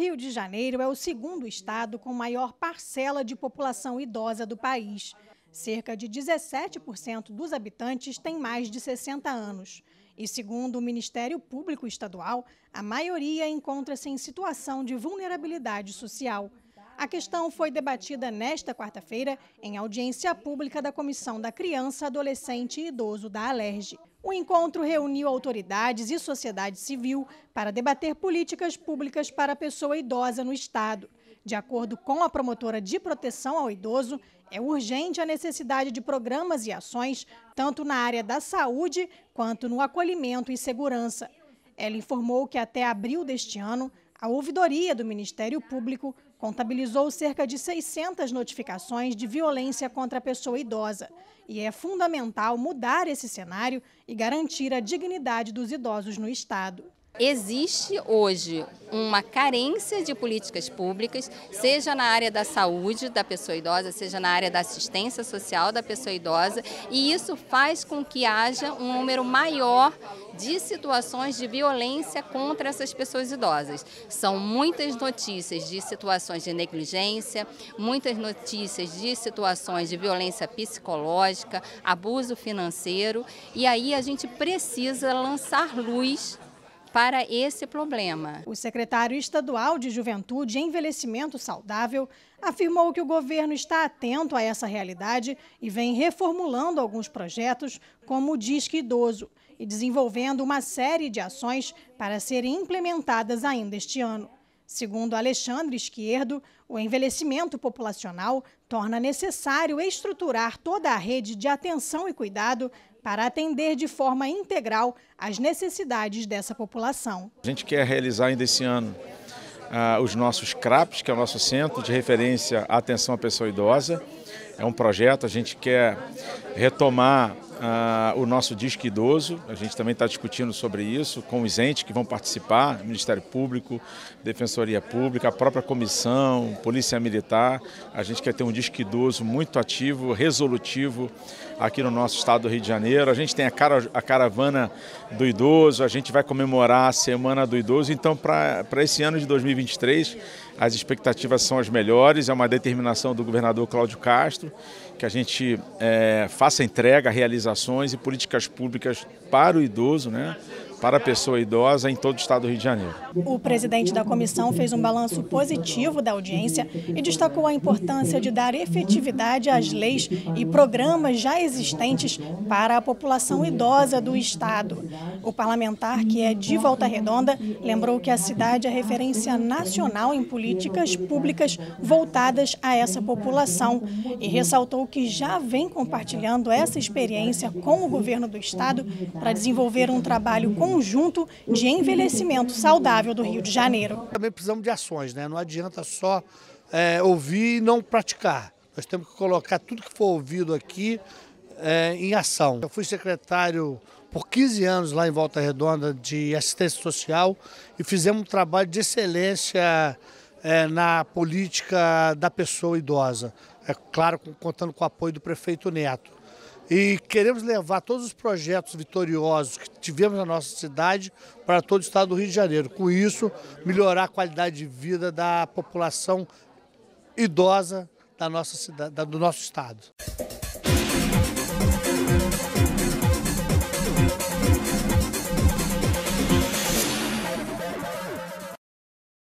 Rio de Janeiro é o segundo estado com maior parcela de população idosa do país. Cerca de 17% dos habitantes têm mais de 60 anos. E, segundo o Ministério Público Estadual, a maioria encontra-se em situação de vulnerabilidade social. A questão foi debatida nesta quarta-feira em audiência pública da Comissão da Criança, Adolescente e Idoso da Alerj. O encontro reuniu autoridades e sociedade civil para debater políticas públicas para a pessoa idosa no Estado. De acordo com a promotora de proteção ao idoso, é urgente a necessidade de programas e ações, tanto na área da saúde quanto no acolhimento e segurança. Ela informou que até abril deste ano, a ouvidoria do Ministério Público contabilizou cerca de 600 notificações de violência contra a pessoa idosa. E é fundamental mudar esse cenário e garantir a dignidade dos idosos no Estado existe hoje uma carência de políticas públicas, seja na área da saúde da pessoa idosa, seja na área da assistência social da pessoa idosa, e isso faz com que haja um número maior de situações de violência contra essas pessoas idosas. São muitas notícias de situações de negligência, muitas notícias de situações de violência psicológica, abuso financeiro, e aí a gente precisa lançar luz para esse problema. O secretário estadual de Juventude e Envelhecimento Saudável afirmou que o governo está atento a essa realidade e vem reformulando alguns projetos, como o Disque Idoso, e desenvolvendo uma série de ações para serem implementadas ainda este ano. Segundo Alexandre Esquerdo, o envelhecimento populacional torna necessário estruturar toda a rede de atenção e cuidado para atender de forma integral as necessidades dessa população. A gente quer realizar ainda esse ano ah, os nossos CRAPs, que é o nosso Centro de Referência à Atenção à Pessoa Idosa. É um projeto, a gente quer retomar ah, o nosso Disque Idoso, a gente também está discutindo sobre isso com os entes que vão participar, Ministério Público, Defensoria Pública, a própria Comissão, Polícia Militar. A gente quer ter um Disque Idoso muito ativo, resolutivo aqui no nosso estado do Rio de Janeiro. A gente tem a, cara, a caravana do idoso, a gente vai comemorar a Semana do Idoso. Então, para esse ano de 2023, as expectativas são as melhores, é uma determinação do governador Cláudio Castro que a gente é, faça entrega, realizações e políticas públicas para o idoso, né? para a pessoa idosa em todo o estado do Rio de Janeiro. O presidente da comissão fez um balanço positivo da audiência e destacou a importância de dar efetividade às leis e programas já existentes para a população idosa do estado. O parlamentar, que é de Volta Redonda, lembrou que a cidade é referência nacional em políticas públicas voltadas a essa população e ressaltou que já vem compartilhando essa experiência com o governo do estado para desenvolver um trabalho com conjunto de envelhecimento saudável do Rio de Janeiro. Também precisamos de ações, né? não adianta só é, ouvir e não praticar. Nós temos que colocar tudo que for ouvido aqui é, em ação. Eu fui secretário por 15 anos lá em Volta Redonda de assistência social e fizemos um trabalho de excelência é, na política da pessoa idosa. É claro, contando com o apoio do prefeito Neto e queremos levar todos os projetos vitoriosos que tivemos na nossa cidade para todo o estado do Rio de Janeiro. Com isso, melhorar a qualidade de vida da população idosa da nossa cidade, do nosso estado.